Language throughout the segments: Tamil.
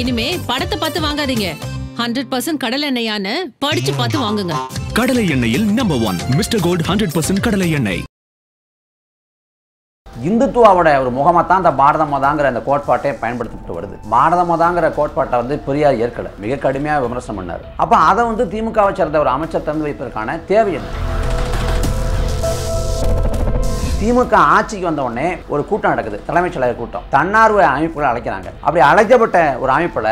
இனிமே படத்தை பார்த்து வாங்காதீங்க ஹண்ட்ரட் பர்சன்ட் கடலை எண்ணெயான படிச்சு பார்த்து வாங்குங்க கடலை எண்ணெயில் number one mister Gold hundred percent கடலை எண்ணெய் இந்துத்துவாவோட ஒரு முகமாக தான் அந்த பாரத மதாங்கிற அந்த கோட்பாட்டை பயன்படுத்திட்டு வருது பாரத மதாங்கிற கோட்பாட்டை வந்து பெரியார் ஏற்கலை மிக கடுமையாக விமர்சனம் பண்ணார் அப்போ அதை வந்து திமுகவை சேர்ந்த ஒரு அமைச்சர் திறந்து வைப்பதற்கான தேவை என்ன திமுக ஆட்சிக்கு வந்த உடனே ஒரு கூட்டம் நடக்குது தலைமைச் செயலக கூட்டம் தன்னார்வ அமைப்புகளை அழைக்கிறாங்க அப்படி அழைக்கப்பட்ட ஒரு அமைப்புல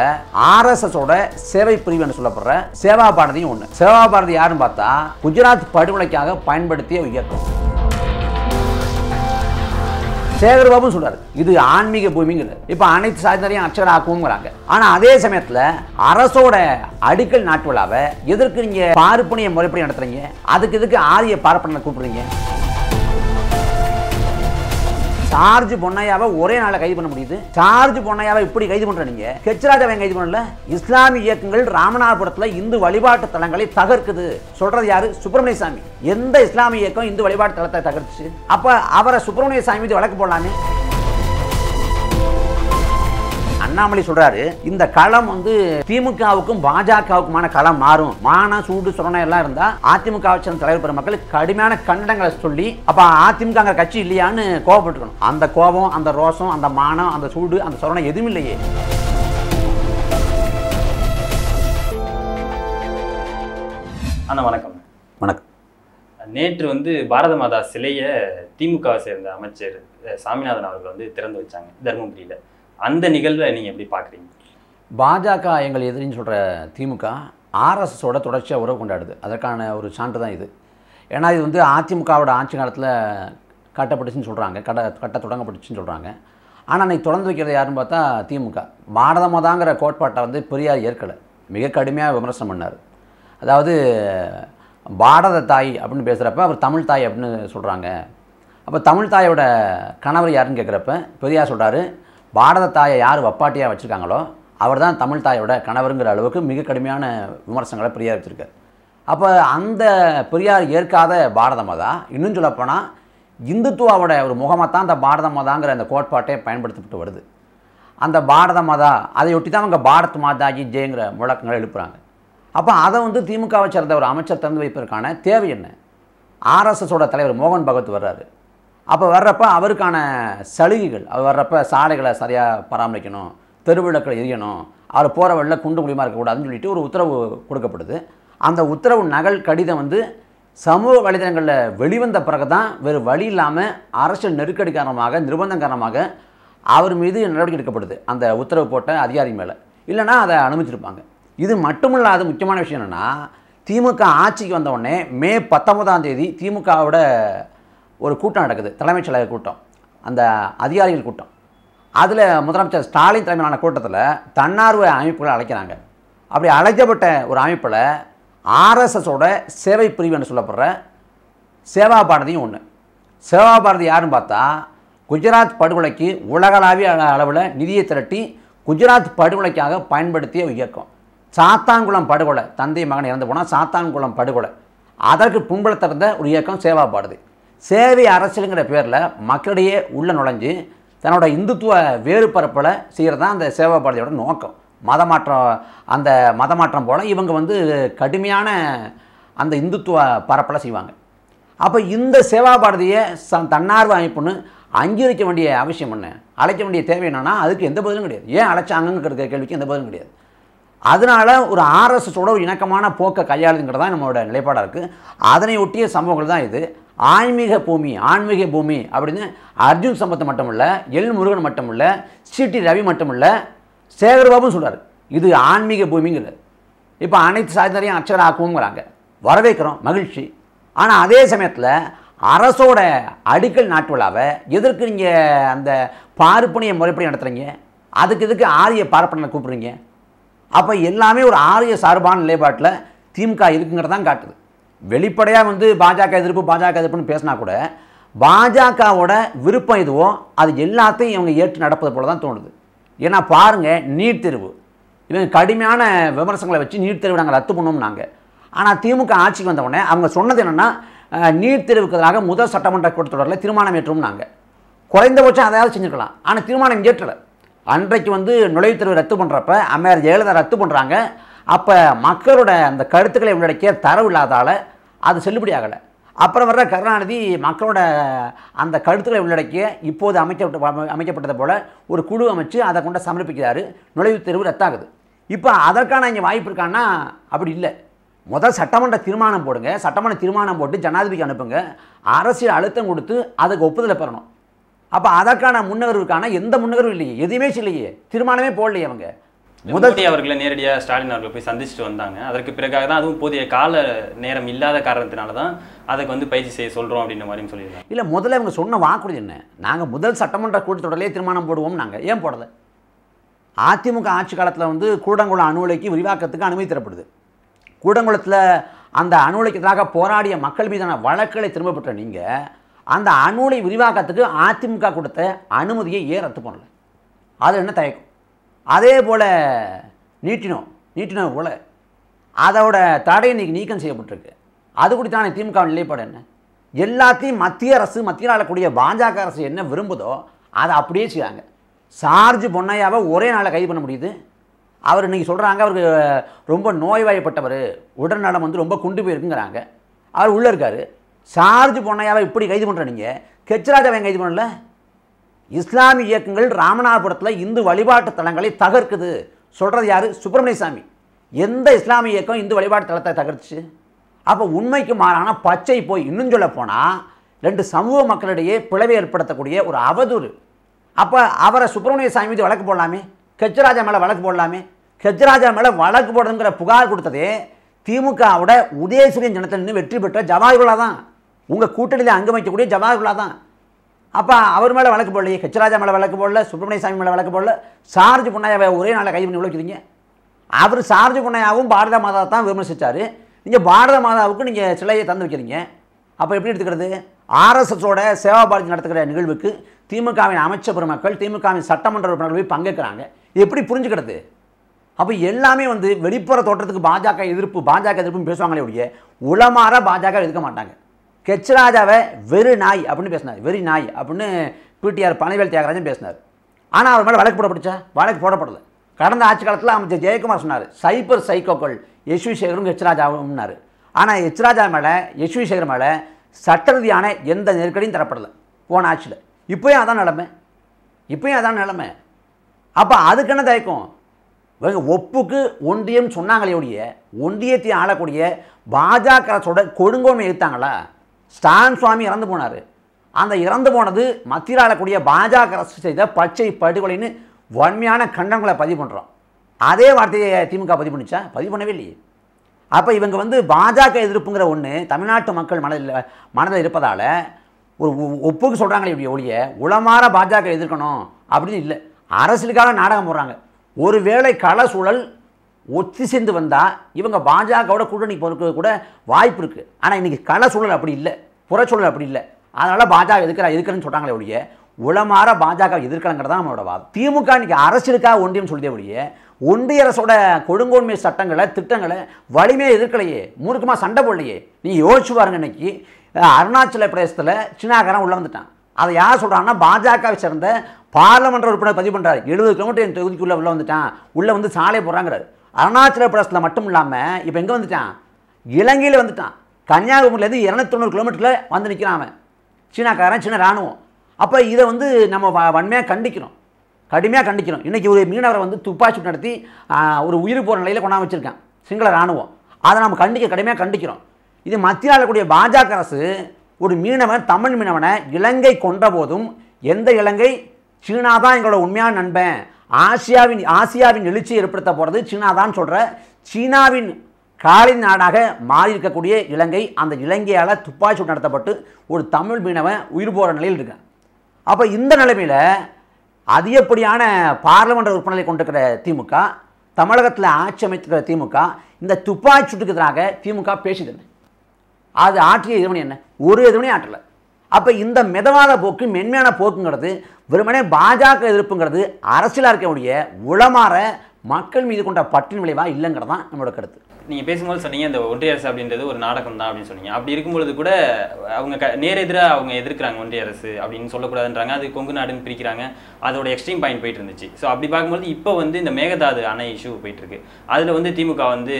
ஆர்எஸ்எஸ் ஓட சேவை பிரிவு என்று சொல்லப்படுற சேவா பாரதியும் ஒண்ணு சேவா பாரதி யாருன்னு பார்த்தா குஜராத் படுகொலைக்காக பயன்படுத்திய இயக்கம் சேகர் பாபு சொல்றாரு இது ஆன்மீக பூமிங்கிறது இப்ப அனைத்து சாதனையும் அச்சராக்குவோங்கிறாங்க ஆனா அதே சமயத்துல அரசோட அடிக்கல் நாட்டு விழாவை எதற்கு நீங்க பார்ப்பனிய முறைப்படி நடத்துறீங்க அதுக்கு எதுக்கு ஆரிய பார்ப்பனை கூப்பிடுறீங்க சார்ஜ் பொன்னையாவை ஒரே நாளில் கைது பண்ண முடியுது சார்ஜ் பொன்னையாவை இப்படி கைது பண்ற நீங்க கெச்சராஜாவை கைது பண்ணல இஸ்லாமிய இயக்கங்கள் ராமநாதபுரத்தில் இந்து வழிபாட்டு தலங்களை தகர்க்குது சொல்றது யாரு சுப்பிரமணிய சாமி எந்த இஸ்லாமிய இயக்கம் இந்து வழிபாட்டு தலத்தை தகர்த்துச்சு அப்ப அவரை சுப்பிரமணிய சாமி வழக்கு போடலாமே அண்ணாமலை சொல்றாரு இந்த களம் வந்து திமுகவுக்கும் பாஜகவுக்குமான களம் மாறும் மான சூடு சுரணம் எல்லாம் இருந்தா அதிமுக தலைவர் பெற மக்கள் கடுமையான கண்டனங்களை சொல்லி அப்ப அதிமுக அங்க கட்சி இல்லையான்னு கோவப்பட்டுக்கணும் அந்த கோபம் அந்த ரோசம் அந்த மானம் அந்த சூடு அந்த சுரணம் எதுவும் இல்லையே அண்ணா வணக்கம் வணக்கம் நேற்று வந்து பாரத மாதா சிலையை திமுகவை சேர்ந்த அமைச்சர் சாமிநாதன் அவர்கள் வந்து திறந்து வச்சாங்க தர்மபுரியில் அந்த நிகழ்வை நீங்கள் எப்படி பார்க்குறீங்க பாஜக எங்கள் எதிரின்னு சொல்கிற திமுக ஆர்எஸ்எஸோட தொடர்ச்சியாக உறவு கொண்டாடுது அதற்கான ஒரு சான்று தான் இது ஏன்னா இது வந்து அதிமுகவோட ஆட்சி காலத்தில் கட்டப்பட்டுச்சுன்னு சொல்கிறாங்க கட்ட கட்ட தொடங்கப்பட்டுச்சுன்னு சொல்கிறாங்க ஆனால் அன்னைக்கு தொடர்ந்து வைக்கிறது யாருன்னு பார்த்தா திமுக பாரத மதாங்கிற கோட்பாட்டை வந்து பெரியார் ஏற்கலை மிக கடுமையாக விமர்சனம் பண்ணார் அதாவது பாரத தாய் அப்படின்னு பேசுகிறப்ப அவர் தமிழ் தாய் அப்படின்னு சொல்கிறாங்க அப்போ தமிழ் தாயோட கணவர் யாருன்னு கேட்குறப்ப பெரியார் சொல்கிறாரு பாரத தாயை யார் வப்பாட்டியாக வச்சுருக்காங்களோ அவர் தான் தமிழ் தாயோட கணவருங்கிற அளவுக்கு மிக கடுமையான விமர்சனங்களை பெரியார் வச்சுருக்கார் அப்போ அந்த பெரியார் ஏற்காத பாரத மதா இன்னும் சொல்லப்போனால் இந்துத்துவாவோட ஒரு முகமாக தான் அந்த பாரத மதாங்கிற அந்த கோட்பாட்டை பயன்படுத்தப்பட்டு வருது அந்த பாரத மதா அதையொட்டி தான் அவங்க பாரத் மாதா ஜி ஜெயங்கிற முழக்கங்களை எழுப்புறாங்க அப்போ அதை வந்து திமுகவை சேர்ந்த ஒரு அமைச்சர் திறந்து வைப்பதற்கான தேவை என்ன ஆர்எஸ்எஸோட தலைவர் மோகன் பகவத் வர்றாரு அப்போ வர்றப்ப அவருக்கான சலுகைகள் அவர் வர்றப்ப சாலைகளை சரியாக பராமரிக்கணும் தெருவிளக்களை எரியணும் அவர் போகிற வழியில் குண்டு குழிமா இருக்கக்கூடாதுன்னு சொல்லிட்டு ஒரு உத்தரவு கொடுக்கப்படுது அந்த உத்தரவு நகல் கடிதம் வந்து சமூக வலைதளங்களில் வெளிவந்த பிறகு தான் வேறு வழி இல்லாமல் அரசியல் நெருக்கடி காரணமாக நிர்பந்தம் காரணமாக அவர் மீது நடவடிக்கை எடுக்கப்படுது அந்த உத்தரவு போட்ட அதிகாரி மேலே இல்லைனா அதை அனுமதிச்சிருப்பாங்க இது மட்டுமில்லாத முக்கியமான விஷயம் என்னென்னா திமுக ஆட்சிக்கு வந்த உடனே மே பத்தொன்பதாம் தேதி திமுகவோட ஒரு கூட்டம் நடக்குது தலைமைச் செயலக கூட்டம் அந்த அதிகாரிகள் கூட்டம் அதில் முதலமைச்சர் ஸ்டாலின் தலைமையிலான கூட்டத்தில் தன்னார்வ அமைப்புகளை அழைக்கிறாங்க அப்படி அழைக்கப்பட்ட ஒரு அமைப்பில் ஆர்எஸ்எஸோட சேவை பிரிவு என்று சொல்லப்படுற சேவா பாரதியும் ஒன்று சேவா பாரதி யாருன்னு பார்த்தா குஜராத் படுகொலைக்கு உலகளாவிய அளவில் நிதியை திரட்டி குஜராத் படுகொலைக்காக பயன்படுத்திய இயக்கம் சாத்தான்குளம் படுகொலை தந்தை மகன் இறந்து போனால் சாத்தான்குளம் படுகொலை அதற்கு புண்படுத்திருந்த ஒரு இயக்கம் சேவா பாரதி சேவை அரசியலுங்கிற பேரில் மக்களிடையே உள்ளே நுழைஞ்சு தன்னோட இந்துத்துவ வேறுபரப்பில் செய்கிறது தான் அந்த சேவா பாரதியோட நோக்கம் மதமாற்றம் அந்த மதமாற்றம் போல் இவங்க வந்து கடுமையான அந்த இந்துத்துவ பரப்பில் செய்வாங்க அப்போ இந்த சேவா பாரதியை ச தன்னார்வ அமைப்புன்னு அங்கீகரிக்க வேண்டிய அவசியம் என்ன அழைக்க வேண்டிய தேவை என்னென்னா அதுக்கு எந்த பதிலும் கிடையாது ஏன் அழைச்சாங்கிற கேள்விக்கு எந்த பதிலும் கிடையாது அதனால் ஒரு ஆர்எஸ்எஸோட ஒரு இணக்கமான போக்கை கையாளுங்கிறது தான் நம்மளோட நிலைப்பாடாக இருக்குது அதனை ஒட்டிய சம்பவங்கள் தான் இது ஆன்மீக பூமி ஆன்மீக பூமி அப்படின்னு அர்ஜுன் சம்பத்தம் மட்டும் இல்லை எல் முருகன் மட்டும் இல்லை சிடி ரவி மட்டும் இல்லை சேகர்பாபுன்னு சொல்கிறார் இது ஆன்மீக பூமிங்கிறது இப்போ அனைத்து சாதியினரையும் அர்ச்சகர் ஆக்குவோங்கிறாங்க வரவேற்கிறோம் மகிழ்ச்சி ஆனால் அதே சமயத்தில் அரசோட அடிக்கல் நாட்டு விழாவை எதற்கு நீங்கள் அந்த பார்ப்பனிய முறைப்படி நடத்துகிறீங்க அதுக்கு இதுக்கு ஆரிய பார்ப்பனை கூப்பிட்றீங்க அப்போ எல்லாமே ஒரு ஆரிய சார்பான நிலைப்பாட்டில் திமுக இருக்குங்கிறதான் காட்டுது வெளிப்படையாக வந்து பாஜக எதிர்ப்பு பாஜக எதிர்ப்புன்னு பேசினா கூட பாஜகவோட விருப்பம் எதுவோ அது எல்லாத்தையும் இவங்க ஏற்று நடப்பது போல தான் தோணுது ஏன்னா பாருங்கள் நீட் தேர்வு இவங்க கடுமையான விமர்சனங்களை வச்சு நீட் தேர்வு நாங்கள் ரத்து நாங்கள் ஆனால் திமுக ஆட்சிக்கு வந்தவுடனே அவங்க சொன்னது என்னென்னா நீட் தேர்வுக்கு முதல் சட்டமன்ற கூட்டத்தொடரில் தீர்மானம் ஏற்றோம்னாங்க குறைந்தபட்சம் அதையாவது செஞ்சுருக்கலாம் ஆனால் தீர்மானம் ஏற்றலை அன்றைக்கு வந்து நுழைவுத் தேர்வு ரத்து பண்ணுறப்ப அம்மையார் ஜெயலலிதா ரத்து பண்ணுறாங்க அப்போ மக்களோட அந்த கருத்துக்களை உள்ளடக்கிய தரவு இல்லாதால் அது செல்லுபடியாகலை அப்புறம் வர்ற கருணாநிதி மக்களோட அந்த கருத்துக்களை உள்ளடக்கிய இப்போது அமைக்கப்பட்ட அமைக்கப்பட்டதை போல் ஒரு குழு அமைச்சு அதை கொண்டு சமர்ப்பிக்கிறாரு நுழைவுத் தேர்வு ரத்தாகுது இப்போ அதற்கான இங்கே வாய்ப்பு இருக்கான்னா அப்படி இல்லை முதல் சட்டமன்ற தீர்மானம் போடுங்க சட்டமன்ற தீர்மானம் போட்டு ஜனாதிபதிக்கு அனுப்புங்க அரசியல் அழுத்தம் கொடுத்து அதுக்கு ஒப்புதலை பெறணும் அப்போ அதற்கான முன்னகர்வுக்கான எந்த முன்னகர்வும் இல்லையே எதுவுமே இல்லையே தீர்மானமே போடலையே அவங்க மோடி அவர்களை நேரடியாக ஸ்டாலின் அவர்கள் போய் சந்திச்சுட்டு வந்தாங்க அதற்கு பிறகாக தான் அதுவும் போதிய கால நேரம் இல்லாத காரணத்தினால தான் அதுக்கு வந்து பயிற்சி செய்ய சொல்கிறோம் அப்படின்ற மாதிரியும் சொல்லியிருக்காங்க இல்லை முதல்ல இவங்க சொன்ன வாக்குறுதி என்ன நாங்கள் முதல் சட்டமன்ற கூட்டத்தொடரிலே தீர்மானம் போடுவோம் நாங்கள் ஏன் போடுறது அதிமுக ஆட்சி காலத்தில் வந்து கூடங்குளம் அணுவலைக்கு விரிவாக்கத்துக்கு அனுமதி தரப்படுது கூடங்குளத்தில் அந்த அணுவலைக்கு எதிராக போராடிய மக்கள் மீதான வழக்குகளை திரும்ப பெற்ற நீங்கள் அந்த அணுலை விரிவாக்கத்துக்கு அதிமுக கொடுத்த அனுமதியை ஏன் ரத்து பண்ணலை அது என்ன தயக்கம் அதே போல் நீட்டினோம் நீட்டின உலை அதோட தடை இன்றைக்கி நீக்கம் செய்யப்பட்டிருக்கு அது குறித்தான திமுக நிலைப்பாடு என்ன எல்லாத்தையும் மத்திய அரசு மத்தியில் ஆளக்கூடிய பாஜக அரசு என்ன விரும்புதோ அதை அப்படியே செய்கிறாங்க சார்ஜ் பொன்னையாவை ஒரே நாளில் கைது பண்ண முடியுது அவர் இன்றைக்கி சொல்கிறாங்க அவருக்கு ரொம்ப நோய்வாய்ப்பட்டவர் உடல்நலம் வந்து ரொம்ப குண்டு போயிருக்குங்கிறாங்க அவர் உள்ளே இருக்கார் சார்ஜ் பொன்னையாவை இப்படி கைது பண்ணுற நீங்கள் கெச்சராஜாவை கைது பண்ணல இஸ்லாமிய இயக்கங்கள் ராமநாதபுரத்தில் இந்து வழிபாட்டு தலங்களை தகர்க்குது சொல்கிறது யார் சுப்பிரமணியசாமி சாமி எந்த இஸ்லாமிய இயக்கம் இந்து வழிபாட்டு தலத்தை தகர்த்துச்சு அப்போ உண்மைக்கு மாறான பச்சை போய் இன்னும் சொல்ல போனால் ரெண்டு சமூக மக்களிடையே பிளவை ஏற்படுத்தக்கூடிய ஒரு அவதூறு அப்போ அவரை சுப்பிரமணியசாமி சாமி மீது வழக்கு போடலாமே கெஜ்ராஜா மேலே வழக்கு போடலாமே கெஜ்ராஜா மேலே வழக்கு போடணுங்கிற புகார் கொடுத்ததே திமுகவோட உதயசூரியன் ஜனத்தில் நின்று வெற்றி பெற்ற ஜவாஹர்லா தான் உங்கள் கூட்டணியில் அங்கமைக்கக்கூடிய ஜவாஹர்லா தான் அப்போ அவர் மேலே வழக்கு போடலையே ஹெச்ராஜா மேலே வழக்கு போடல சுப்பிரமணிய சாமி மேலே வழக்கு போடல சார்ஜ் புண்ணாயாவை ஒரே நாளில் கைது பண்ணி உழைக்கிறீங்க அவர் சார்ஜ் புண்ணையாவும் பாரத மாதா தான் விமர்சித்தார் நீங்கள் பாரத மாதாவுக்கு நீங்கள் சிலையை தந்து வைக்கிறீங்க அப்போ எப்படி எடுத்துக்கிறது ஆர்எஸ்எஸோட சேவா பாரதி நடத்துகிற நிகழ்வுக்கு திமுகவின் அமைச்சர் பெருமக்கள் திமுகவின் சட்டமன்ற உறுப்பினர்கள் போய் பங்கேற்கிறாங்க எப்படி புரிஞ்சுக்கிறது அப்போ எல்லாமே வந்து வெளிப்புற தோற்றத்துக்கு பாஜக எதிர்ப்பு பாஜக எதிர்ப்புன்னு பேசுவாங்களே ஒழிய உளமாற பாஜக எதிர்க்க மாட்டாங்க ராஜாவை வெறு நாய் அப்படின்னு பேசினார் வெறி நாய் அப்படின்னு பிடிஆர் பனைவேல் தியாகராஜன் பேசினார் ஆனால் அவர் மேலே வழக்கு பிடிச்சா வழக்கு போடப்படல கடந்த ஆட்சி காலத்தில் அமைச்சர் ஜெயக்குமார் சொன்னார் சைபர் சைக்கோக்கள் யஸ்வி சேகரும் ஹெச்ராஜாவும்னார் ஆனால் ஹெச்ராஜா மேலே யஸ்வி சேகர் மேலே சட்ட ரீதியான எந்த நெருக்கடியும் தரப்படலை போன ஆட்சியில் இப்போயும் அதான் நிலமை இப்போயும் அதான் நிலமை அப்போ அதுக்கு என்ன தயக்கம் ஒப்புக்கு ஒன்றியம் சொன்னாங்களே ஒன்றியத்தை ஆளக்கூடிய பாஜக அரசோட கொடுங்கோமை எடுத்தாங்களா ஸ்டான் சுவாமி இறந்து போனார் அந்த இறந்து போனது மத்தியில் கூடிய பாஜக அரசு செய்த பச்சை படுகொலைன்னு வன்மையான கண்டனங்களை பதிவு பண்ணுறோம் அதே வார்த்தையை திமுக பதிவு பண்ணிச்சா பதிவு பண்ணவே இல்லையே அப்போ இவங்க வந்து பாஜக எதிர்ப்புங்கிற ஒன்று தமிழ்நாட்டு மக்கள் மனதில் மனதில் இருப்பதால் ஒரு ஒப்புக்கு சொல்கிறாங்களே இப்படி ஒழிய உளமாற பாஜக எதிர்க்கணும் அப்படின்னு இல்லை அரசியலுக்காக நாடகம் போடுறாங்க ஒருவேளை கள சூழல் சேர்ந்து வந்தால் இவங்க பாஜகவோட கூட்டணி பொறுக்க கூட வாய்ப்பு இருக்குது ஆனால் இன்றைக்கி கள சூழல் அப்படி இல்லை புற சூழல் அப்படி இல்லை அதனால் பாஜக எதுக்கிற எதுக்குறேன்னு சொல்கிறாங்களே ஒழிய உளமாற பாஜக எதிர்க்கலங்கிறது தான் நம்மளோட வாதம் திமுக இன்றைக்கி அரசியலுக்காக ஒன்றியம் சொல்லிதே ஒழிய ஒன்றிய அரசோட கொடுங்கோன்மை சட்டங்களை திட்டங்களை வலிமையாக எதிர்க்கலையே மூர்க்கமாக சண்டை போடலையே நீ யோசிச்சு பாருங்க இன்னைக்கு அருணாச்சல பிரதேசத்தில் சின்னாகரம் உள்ளே வந்துட்டான் அதை யார் சொல்கிறாங்கன்னா பாஜகவை சேர்ந்த பாராளுமன்ற உறுப்பினர் பதிவு பண்ணுறாரு எழுபது கிலோமீட்டர் என் தொகுதிக்குள்ளே உள்ளே வந்துட்டான் உள்ளே வந்து சாலை போடுறாங்கிறாரு அருணாச்சல பிரதேசத்தில் மட்டும் இல்லாமல் இப்போ எங்கே வந்துட்டான் இலங்கையில் வந்துட்டான் கன்னியாகுமரியிலேருந்து இரநூத்தொண்ணூறு கிலோமீட்டரில் வந்து நிற்கிறான் அவன் சீனாக்காரன் சீன இராணுவம் அப்போ இதை வந்து நம்ம வன்மையாக கண்டிக்கிறோம் கடுமையாக கண்டிக்கிறோம் இன்றைக்கி ஒரு மீனவரை வந்து துப்பாக்கி நடத்தி ஒரு உயிர் போகிற நிலையில் கொண்டாந்து வச்சுருக்கான் சிங்கள இராணுவம் அதை நம்ம கண்டிக்க கடுமையாக கண்டிக்கிறோம் இது மத்தியில் இருக்கக்கூடிய பாஜக அரசு ஒரு மீனவன் தமிழ் மீனவனை இலங்கை கொண்ட போதும் எந்த இலங்கை சீனா தான் எங்களோட உண்மையான நண்பன் ஆசியாவின் ஆசியாவின் எழுச்சியை ஏற்படுத்த போகிறது சீனா தான் சொல்கிற சீனாவின் காலின் நாடாக மாறி இருக்கக்கூடிய இலங்கை அந்த இலங்கையால் துப்பாக்கி சூடு நடத்தப்பட்டு ஒரு தமிழ் மீனவன் உயிர் போகிற நிலையில் இருக்கு அப்போ இந்த நிலைமையில் அதிகப்படியான பார்லமெண்ட் உறுப்பினர்களை கொண்டிருக்கிற திமுக தமிழகத்தில் ஆட்சி அமைத்துக்கிற திமுக இந்த துப்பாக்கி சூட்டுக்கு எதிராக திமுக பேசிக்கிறது அது ஆற்றிய எதிர்மணி என்ன ஒரு எதிர்மணி ஆற்றலை அப்போ இந்த மிதவாத போக்கு மென்மையான போக்குங்கிறது வெறுமனே பாஜக எதிர்ப்புங்கிறது அரசியலாக இருக்கக்கூடிய உளமாற மக்கள் மீது கொண்ட பற்றின் விளைவாக இல்லைங்கிறது தான் நம்மளோட கருத்து நீங்கள் பேசும்போது சொன்னீங்க இந்த ஒன்றிய அரசு அப்படின்றது ஒரு நாடகம் தான் அப்படின்னு சொன்னீங்க அப்படி இருக்கும்பொழுது கூட அவங்க க நேரெதிராக அவங்க எதிர்க்கிறாங்க ஒன்றிய அரசு அப்படின்னு சொல்லக்கூடாதுன்றாங்க அது கொங்கு நாடுன்னு பிரிக்கிறாங்க அதோட எக்ஸ்ட்ரீம் பாயிண்ட் போயிட்டு இருந்துச்சு ஸோ அப்படி பார்க்கும்போது இப்போ வந்து இந்த மேகதாது அணை இஷ்யூ போயிட்டு இருக்கு அதில் வந்து திமுக வந்து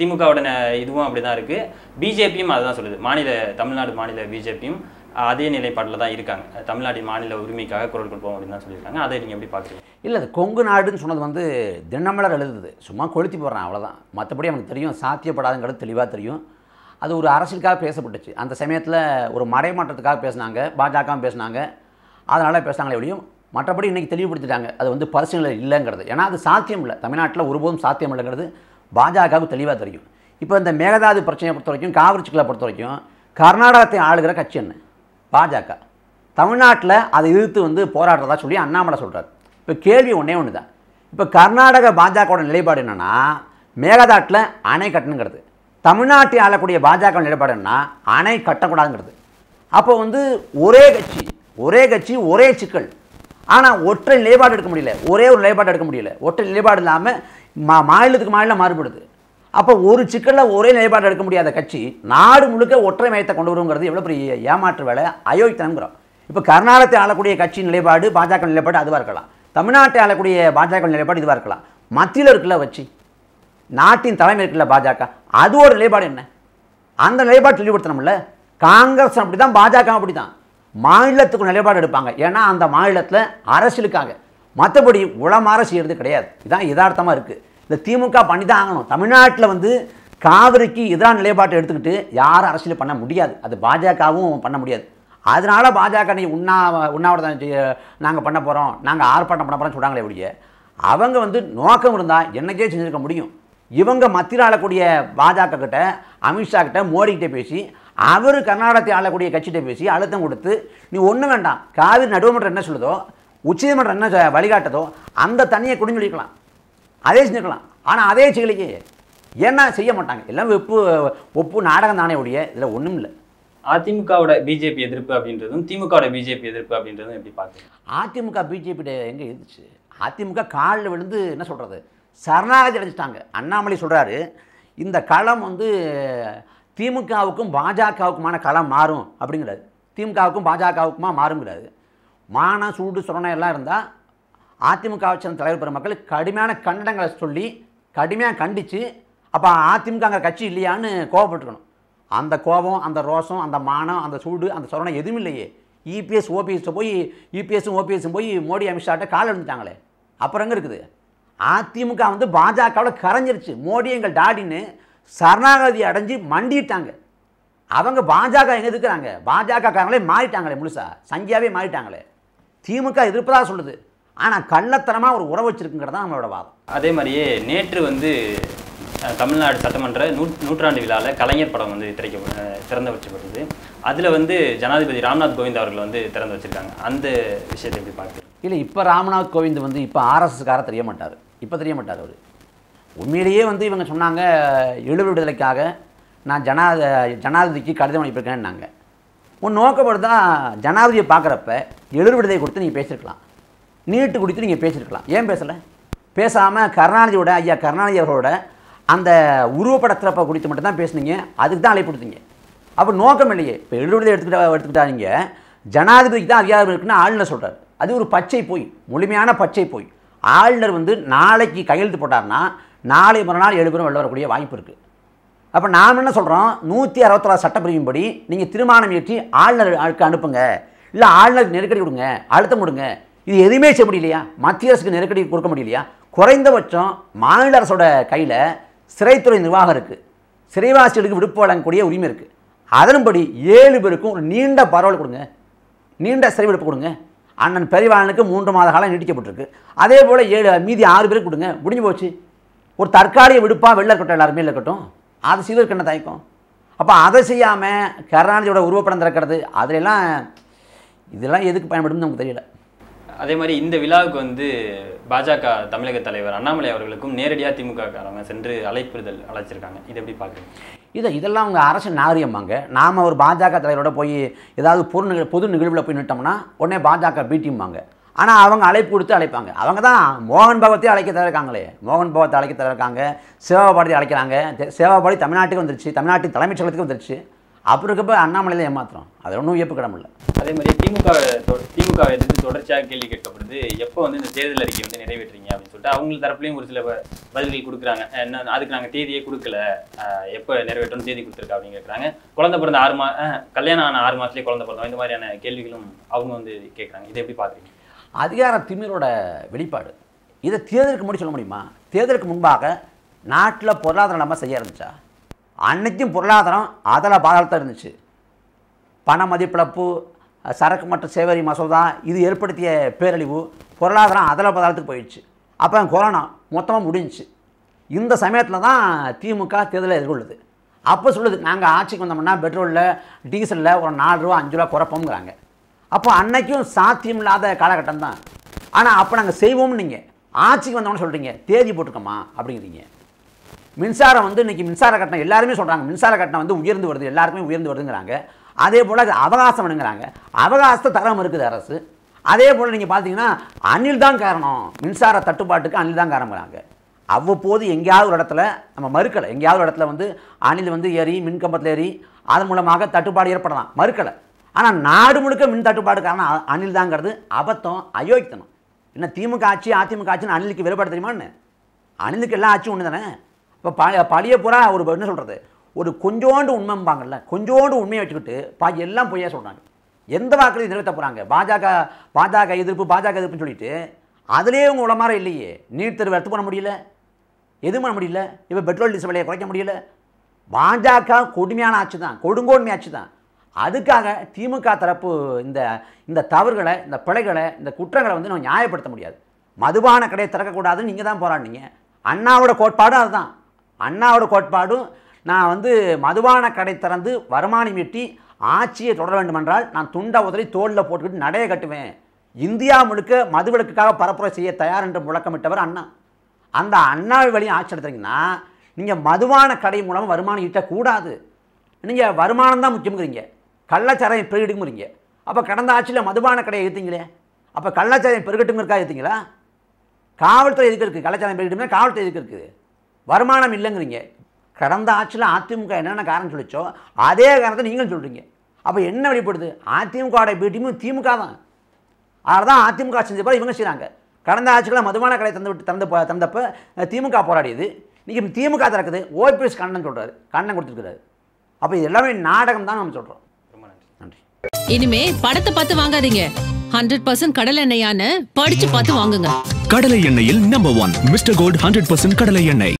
திமுகவுடன இதுவும் அப்படி தான் இருக்குது பிஜேபியும் அதுதான் சொல்லுது மாநில தமிழ்நாடு மாநில பிஜேபியும் அதே நிலைப்பாட்டில் தான் இருக்காங்க தமிழ்நாட்டின் மாநில உரிமைக்காக குரல் கொடுப்போம் அப்படின்னு தான் சொல்லியிருக்காங்க அதை நீங்கள் எப்படி பார்க்குறீங்க இல்லை அது கொங்கு நாடுன்னு சொன்னது வந்து தினமலர் எழுதுது சும்மா கொளுத்தி போடுறான் அவ்வளோதான் மற்றபடி அவனுக்கு தெரியும் சாத்தியப்படாதுங்கிறது தெளிவாக தெரியும் அது ஒரு அரசியலுக்காக பேசப்பட்டுச்சு அந்த சமயத்தில் ஒரு மறைமாற்றத்துக்காக பேசினாங்க பாஜகவும் பேசினாங்க அதனால் பேசினாங்களே எப்படியும் மற்றபடி இன்றைக்கி தெளிவுபடுத்திட்டாங்க அது வந்து பரிசீலனை இல்லைங்கிறது ஏன்னா அது சாத்தியம் இல்லை தமிழ்நாட்டில் ஒருபோதும் சாத்தியம் இல்லைங்கிறது பாஜகவுக்கு தெளிவாக தெரியும் இப்போ இந்த மேகதாது பிரச்சனையை பொறுத்த வரைக்கும் காவிரி பொறுத்த வரைக்கும் கர்நாடகத்தை ஆளுகிற கட்சி என்ன பாஜக தமிழ்நாட்டில் அதை இழுத்து வந்து போராடுறதா சொல்லி அண்ணாமலை சொல்கிறார் இப்போ கேள்வி ஒன்றே ஒன்று தான் இப்போ கர்நாடக பாஜகவோட நிலைப்பாடு என்னென்னா மேகதாட்டில் அணை கட்டணுங்கிறது தமிழ்நாட்டில் ஆளக்கூடிய பாஜக நிலைப்பாடு என்னன்னா அணை கட்டக்கூடாதுங்கிறது அப்போ வந்து ஒரே கட்சி ஒரே கட்சி ஒரே சிக்கல் ஆனால் ஒற்றை நிலைப்பாடு எடுக்க முடியல ஒரே ஒரு நிலைப்பாடு எடுக்க முடியல ஒற்றை நிலைப்பாடு இல்லாமல் மா மாநிலத்துக்கு மாநிலம் மாறுபடுது அப்போ ஒரு சிக்கலில் ஒரே நிலைப்பாடு எடுக்க முடியாத கட்சி நாடு முழுக்க ஒற்றை மையத்தை கொண்டு வருங்கிறது எவ்வளோ பெரிய ஏமாற்று வேலை அயோக்கித்தனங்கிறோம் இப்போ கர்நாடகத்தை ஆளக்கூடிய கட்சியின் நிலைப்பாடு பாஜக நிலைப்பாடு அதுவாக இருக்கலாம் தமிழ்நாட்டை ஆளக்கூடிய பாஜக நிலைப்பாடு இதுவாக இருக்கலாம் மத்தியில் இருக்குல்ல வச்சு நாட்டின் தலைமை இருக்குல்ல பாஜக அது ஒரு நிலைப்பாடு என்ன அந்த நிலைப்பாடு தெளிவுபடுத்தணும்ல காங்கிரஸ் அப்படி தான் பாஜக அப்படி தான் மாநிலத்துக்கு நிலைப்பாடு எடுப்பாங்க ஏன்னா அந்த மாநிலத்தில் அரசியலுக்காக மற்றபடி உளமாற செய்கிறது கிடையாது இதுதான் யதார்த்தமாக இருக்குது இந்த திமுக பண்ணி தான் ஆகணும் தமிழ்நாட்டில் வந்து காவிரிக்கு எதிரான நிலைப்பாட்டை எடுத்துக்கிட்டு யாரும் அரசியல் பண்ண முடியாது அது பாஜகவும் பண்ண முடியாது அதனால் பாஜக நீ உண்ணா உண்ணாவிரதம் நாங்கள் பண்ண போகிறோம் நாங்கள் ஆர்ப்பாட்டம் பண்ண போகிறோம்னு சொல்கிறாங்களே ஒழிய அவங்க வந்து நோக்கம் இருந்தால் என்னைக்கே செஞ்சுருக்க முடியும் இவங்க மத்தியில் ஆளக்கூடிய பாஜக கிட்ட அமித்ஷா கிட்ட மோடிக்கிட்ட பேசி அவர் கர்நாடகத்தை ஆளக்கூடிய கட்சிகிட்ட பேசி அழுத்தம் கொடுத்து நீ ஒன்றும் வேண்டாம் காவிரி நடுவமன்றம் என்ன சொல்லுதோ உச்சநீதிமன்றம் என்ன வழிகாட்டதோ அந்த தண்ணியை வைக்கலாம் அதே செஞ்சுக்கலாம் ஆனால் அதே செயலிக்கு ஏன்னா செய்ய மாட்டாங்க எல்லாம் வெப்பு ஒப்பு நாடகம் தானே உடைய இதில் ஒன்றும் இல்லை அதிமுகவோட பிஜேபி எதிர்ப்பு அப்படின்றதும் திமுகவோட பிஜேபி எதிர்ப்பு அப்படின்றதும் எப்படி பார்க்குறீங்க அதிமுக பிஜேபி எங்கே இருந்துச்சு அதிமுக காலில் விழுந்து என்ன சொல்கிறது சரணாகதி அடைஞ்சிட்டாங்க அண்ணாமலை சொல்கிறாரு இந்த களம் வந்து திமுகவுக்கும் பாஜகவுக்குமான களம் மாறும் அப்படிங்கிறாரு திமுகவுக்கும் பாஜகவுக்குமா மாறுங்கிறாரு மான சூடு சுரணம் எல்லாம் இருந்தால் அதிமுகவை சேர்ந்த தலைவர் பெருமக்கள் கடுமையான கண்டனங்களை சொல்லி கடுமையாக கண்டித்து அப்போ அதிமுகங்கிற கட்சி இல்லையான்னு கோவப்பட்டுருக்கணும் அந்த கோபம் அந்த ரோஷம் அந்த மானம் அந்த சூடு அந்த சொரணம் எதுவும் இல்லையே இபிஎஸ் ஓபிஎஸ்ஸை போய் இபிஎஸும் ஓபிஎஸும் போய் மோடி அமித்ஷாட்ட கால் எழுந்துட்டாங்களே அப்புறம் எங்கே இருக்குது அதிமுக வந்து பாஜகவில் கரைஞ்சிருச்சு மோடி எங்கள் டாடின்னு சரணாகதி அடைஞ்சு மண்டிட்டாங்க அவங்க பாஜக எங்கே இருக்கிறாங்க பாஜக காரங்களே மாறிட்டாங்களே முழுசா சங்கியாவே மாறிட்டாங்களே திமுக எதிர்ப்பதாக சொல்லுது ஆனால் கள்ளத்தனமாக ஒரு உறவு வச்சிருக்குங்கிறது தான் நம்மளோட வாதம் அதே மாதிரியே நேற்று வந்து தமிழ்நாடு சட்டமன்ற நூ நூற்றாண்டு விழாவில் கலைஞர் படம் வந்து திரைக்க திறந்து வச்சப்பட்டது அதில் வந்து ஜனாதிபதி ராம்நாத் கோவிந்த் அவர்கள் வந்து திறந்து வச்சுருக்காங்க அந்த விஷயத்தை எப்படி பார்க்குறேன் இல்லை இப்போ ராம்நாத் கோவிந்த் வந்து இப்போ ஆர்எஸ்எஸ்கார தெரிய மாட்டார் இப்போ தெரிய மாட்டார் அவர் உண்மையிலேயே வந்து இவங்க சொன்னாங்க எழு விடுதலைக்காக நான் ஜனா ஜனாதிபதிக்கு கடிதம் அனுப்பியிருக்கேன்னாங்க உன் நோக்கப்படுதான் ஜனாதிபதியை பார்க்குறப்ப எழு விடுதலை கொடுத்து நீங்கள் பேசியிருக்கலாம் நீட்டு குடித்து நீங்கள் பேசியிருக்கலாம் ஏன் பேசலை பேசாமல் கருணாநிதியோட ஐயா கருணாநிதி அவர்களோட அந்த உருவப்படத்திறப்ப குறித்து மட்டும்தான் பேசுனீங்க அதுக்கு தான் அழைப்பு அப்போ நோக்கம் இல்லையே இப்போ எழுபடியில் எடுத்துக்கிட்ட எடுத்துக்கிட்டாங்க ஜனாதிபதிக்கு தான் அதிகாரம் இருக்குன்னு ஆளுநர் சொல்கிறார் அது ஒரு பச்சை போய் முழுமையான பச்சை போய் ஆளுநர் வந்து நாளைக்கு கையெழுத்து போட்டார்னா நாளை மறுநாள் எழுபெரும் வெளில வரக்கூடிய வாய்ப்பு இருக்குது அப்போ நாம் என்ன சொல்கிறோம் நூற்றி அறுபத்தொரு சட்டப்பிரிவின்படி நீங்கள் திருமணம் ஏற்றி ஆளுநர் அனுப்புங்க இல்லை ஆளுநருக்கு நெருக்கடி கொடுங்க அழுத்தம் கொடுங்க இது எதுவுமே செய்ய முடியலையா மத்திய அரசுக்கு நெருக்கடி கொடுக்க முடியலையா குறைந்தபட்சம் மாநில அரசோட கையில் சிறைத்துறை நிர்வாகம் இருக்குது சிறைவாசிகளுக்கு விடுப்பு வழங்கக்கூடிய உரிமை இருக்குது அதன்படி ஏழு பேருக்கும் ஒரு நீண்ட பரவல் கொடுங்க நீண்ட சிறை விடுப்பு கொடுங்க அண்ணன் பெரியவாளனுக்கு மூன்று மாத காலம் நீட்டிக்கப்பட்டிருக்கு அதே போல் ஏழு மீதி ஆறு பேருக்கு கொடுங்க முடிஞ்சு போச்சு ஒரு தற்காலிக விடுப்பாக வெளில இருக்கட்டும் எல்லாருமே இருக்கட்டும் அதை செய்வதற்கு என்ன தயக்கம் அப்போ அதை செய்யாமல் கருணாநிதியோட உருவப்படம் திறக்கிறது அதிலெல்லாம் இதெல்லாம் எதுக்கு பயன்படும் நமக்கு தெரியல அதே மாதிரி இந்த விழாவுக்கு வந்து பாஜக தமிழக தலைவர் அண்ணாமலை அவர்களுக்கும் நேரடியாக திமுகக்காரங்க சென்று அழைப்புறுதல் அழைச்சிருக்காங்க இது எப்படி பார்க்குறீங்க இதை இதெல்லாம் அவங்க அரசு நாகரியமாங்க நாம் ஒரு பாஜக தலைவரோட போய் ஏதாவது பொது பொது நிகழ்வில் போய் நிட்டோம்னா உடனே பாஜக பீட்டிம்பாங்க ஆனால் அவங்க அழைப்பு கொடுத்து அழைப்பாங்க அவங்க தான் மோகன் பகவத்தையும் அழைக்க இருக்காங்களே மோகன் பகவத்தை அழைக்க தவிர்க்காங்க சேவாபாரதி அழைக்கிறாங்க சேவாபாடி தமிழ்நாட்டுக்கு வந்துருச்சு தமிழ்நாட்டு தலைமைச் செயலத்துக்கு வந்துருச்சு அப்புறம் இருக்கப்போ அண்ணாமலையில் ஏமாத்திரம் அதில் ஒன்றும் வியப்பு கிடமில்ல அதே மாதிரி திமுக திமுக எதிர்த்து தொடர்ச்சியாக கேள்வி கேட்கப்படுது எப்போ வந்து இந்த தேர்தல் அறிக்கை வந்து நிறைவேற்றுறீங்க அப்படின்னு சொல்லிட்டு அவங்க தரப்புலையும் ஒரு சில பதில்கள் கொடுக்குறாங்க என்ன அதுக்கு நாங்கள் தேதியே கொடுக்கல எப்போ நிறைவேற்றணும் தேதி கொடுத்துருக்கா அப்படின்னு கேட்குறாங்க குழந்த பிறந்த ஆறு மா கல்யாணம் ஆன ஆறு மாதத்துலேயே குழந்த பிறந்தோம் இந்த மாதிரியான கேள்விகளும் அவங்க வந்து கேட்குறாங்க இதை எப்படி பார்க்குறீங்க அதிகார திமிரோட வெளிப்பாடு இதை தேர்தலுக்கு முன்னாடி சொல்ல முடியுமா தேர்தலுக்கு முன்பாக நாட்டில் பொருளாதார நிலைமை செய்ய ஆரம்பிச்சா அன்னைக்கும் பொருளாதாரம் அதில் பாதகத்தில் இருந்துச்சு பண மதிப்பிழப்பு சரக்கு மற்றும் சேவரி மசோதா இது ஏற்படுத்திய பேரழிவு பொருளாதாரம் அதில் பாதாளத்துக்கு போயிடுச்சு அப்போ கொரோனா மொத்தமாக முடிஞ்சிச்சு இந்த சமயத்தில் தான் திமுக தேர்தலை எதிர்கொள்ளுது அப்போ சொல்லுது நாங்கள் ஆட்சிக்கு வந்தோம்னா பெட்ரோலில் டீசலில் ஒரு நாலு ரூபா அஞ்சு ரூபா குறைப்போங்கிறாங்க அப்போ அன்னைக்கும் சாத்தியம் இல்லாத காலகட்டம் தான் ஆனால் அப்போ நாங்கள் செய்வோம்னு நீங்கள் ஆட்சிக்கு வந்தோம்னு சொல்கிறீங்க தேதி போட்டுக்கோமா அப்படிங்கிறீங்க மின்சாரம் வந்து இன்றைக்கி மின்சார கட்டணம் எல்லாருமே சொல்கிறாங்க மின்சார கட்டணம் வந்து உயர்ந்து வருது எல்லாருக்குமே உயர்ந்து வருதுங்கிறாங்க அதே போல் அது அவகாசம் வேணுங்கிறாங்க அவகாசத்தை தரம் இருக்குது அரசு அதே போல் நீங்கள் பார்த்தீங்கன்னா அணில் தான் காரணம் மின்சார தட்டுப்பாட்டுக்கு அணில் தான் காரணங்கிறாங்க அவ்வப்போது எங்கேயாவது ஒரு இடத்துல நம்ம மறுக்கலை எங்கேயாவது ஒரு இடத்துல வந்து அணில் வந்து ஏறி மின்கம்பத்தில் ஏறி அதன் மூலமாக தட்டுப்பாடு ஏற்படலாம் மறுக்கலை ஆனால் நாடு முழுக்க மின் தட்டுப்பாடு காரணம் அணில் தாங்கிறது அபத்தம் அயோக்கித்தனம் என்ன திமுக ஆட்சி அதிமுக ஆட்சின்னு அணிலுக்கு வெளிப்பாடு தெரியுமான்னு அணிலுக்கு எல்லாம் ஆட்சி ஒன்று தானே இப்போ பழைய பழைய புறா ஒரு என்ன சொல்கிறது ஒரு கொஞ்சோண்டு உண்மைம்பாங்கல்ல கொஞ்சோண்டு உண்மையை வச்சுக்கிட்டு பாக்கி எல்லாம் பொய்யா சொல்கிறாங்க எந்த வாக்குலையும் நிறைவேற்ற போகிறாங்க பாஜக பாஜக எதிர்ப்பு பாஜக எதிர்ப்புன்னு சொல்லிட்டு அதிலே உங்கள் உளமாற இல்லையே நீட் தேர்வு எடுத்து பண்ண முடியல எதுவும் பண்ண முடியல இப்போ பெட்ரோல் டீசல் விலையை குறைக்க முடியல பாஜக கொடுமையான ஆட்சி தான் கொடுங்கோன்மை ஆட்சி தான் அதுக்காக திமுக தரப்பு இந்த இந்த தவறுகளை இந்த பிழைகளை இந்த குற்றங்களை வந்து நம்ம நியாயப்படுத்த முடியாது மதுபான கடையை திறக்கக்கூடாதுன்னு நீங்கள் தான் போராடினீங்க அண்ணாவோட கோட்பாடும் அதுதான் அண்ணாவோட கோட்பாடும் நான் வந்து மதுபான கடை திறந்து வருமானம் ஈட்டி ஆட்சியை தொடர வேண்டுமென்றால் நான் துண்டா உதறி தோளில் போட்டுக்கிட்டு நடைய கட்டுவேன் இந்தியா முழுக்க மதுவிலக்குக்காக பரப்புரை செய்ய தயார் என்று முழக்கமிட்டவர் அண்ணா அந்த அண்ணாவை வழியும் ஆட்சி நடத்துறீங்கன்னா நீங்கள் மதுவான கடை மூலமாக வருமானம் ஈட்டக்கூடாது நீங்கள் வருமானம் தான் முக்கியங்கிறீங்க கள்ளச்சாராயம் பெருகிடுங்கிறீங்க அப்போ கடந்த ஆட்சியில் மதுபான கடையை ஏற்றிங்களே அப்போ கள்ளச்சாராயம் பெருகட்டுங்கிறக்காக ஏற்றிங்களா காவல்துறை எதுக்கு இருக்குது கள்ளச்சாரம் பெருகிட்டும்னா காவல்துறை எதுக்கு இருக்குது வருமானம் இல்லைங்கிறீங்க கடந்த ஆட்சியில் அதிமுக என்னென்ன காரணம் சொல்லிச்சோ அதே காரணத்தை நீங்களும் சொல்கிறீங்க அப்போ என்ன வெளிப்படுது அதிமுக பேட்டியுமே திமுக தான் அதனால தான் அதிமுக செஞ்ச போல இவங்க செய்கிறாங்க கடந்த ஆட்சிகளை மதுமான கடை தந்து விட்டு திறந்த தந்தப்போ திமுக போராடியது இன்றைக்கி திமுக திறக்குது ஓபிஎஸ் கண்ணன் சொல்கிறாரு கண்ணன் கொடுத்துருக்குறாரு அப்போ இது எல்லாமே நாடகம் தான் நம்ம சொல்கிறோம் ரொம்ப நன்றி நன்றி இனிமே படத்தை பார்த்து வாங்காதீங்க ஹண்ட்ரட் பர்சன்ட் கடலை எண்ணெயான படிச்சு பார்த்து வாங்குங்க கடலை எண்ணெயில் number one mister Gold hundred percent கடலை எண்ணெய்